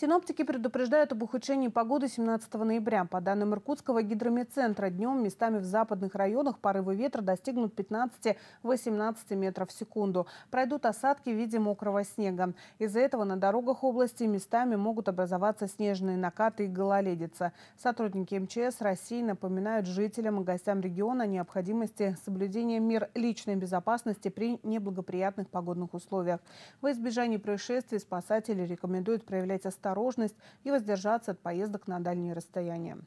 Синоптики предупреждают об ухудшении погоды 17 ноября. По данным Иркутского гидромедцентра, днем местами в западных районах порывы ветра достигнут 15-18 метров в секунду. Пройдут осадки в виде мокрого снега. Из-за этого на дорогах области местами могут образоваться снежные накаты и гололедица. Сотрудники МЧС России напоминают жителям и гостям региона о необходимости соблюдения мер личной безопасности при неблагоприятных погодных условиях. Во избежание происшествий спасатели рекомендуют проявлять осторожность осторожность и воздержаться от поездок на дальние расстояния.